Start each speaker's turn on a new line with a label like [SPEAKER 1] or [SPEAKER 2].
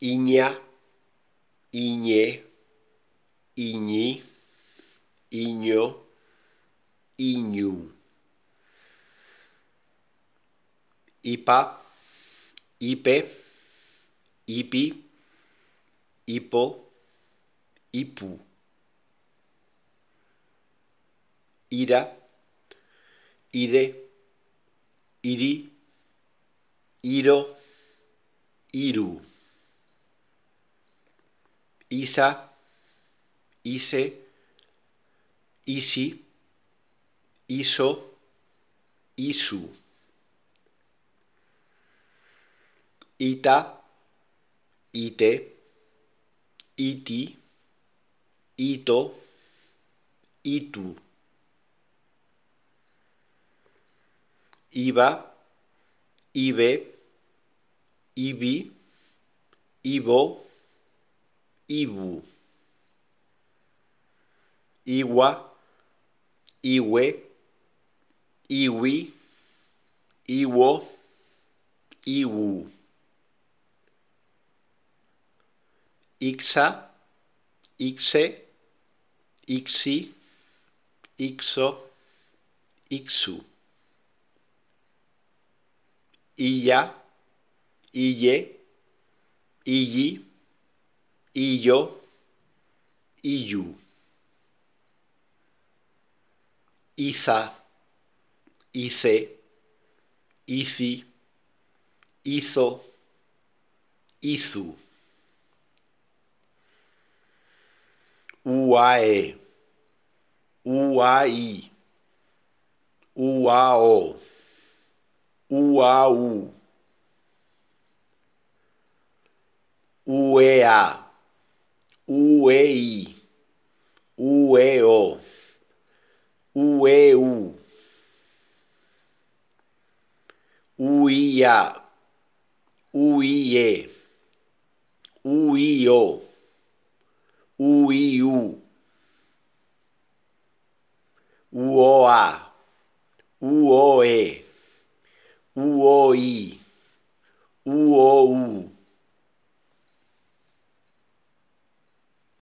[SPEAKER 1] Iña, Iñe, Iñi, Iño, Iñu. Ipa, Ipe, Ipi, Ipo, Ipu. Ira, Ide, Iri, Iro, Iru. ISA, Ise, ISI, ISO, ISU, ITA, ITE, ITI, ITO, ITU, Iba, IBE, IBI, Ibo Ibu. Iwa, Iwe, Iwi, Iwo, Iwu. Ixa, Ixe, Ixi, Ixo, Ixu. iya, iye, iyi y yo, y Isa, Ise, Isi, Iso, Isu, Uae, Uai, Uao, Uau, Uea. UEI, UEO, UEU, UIA, UIE, UIO, UIU, UOA, UOE.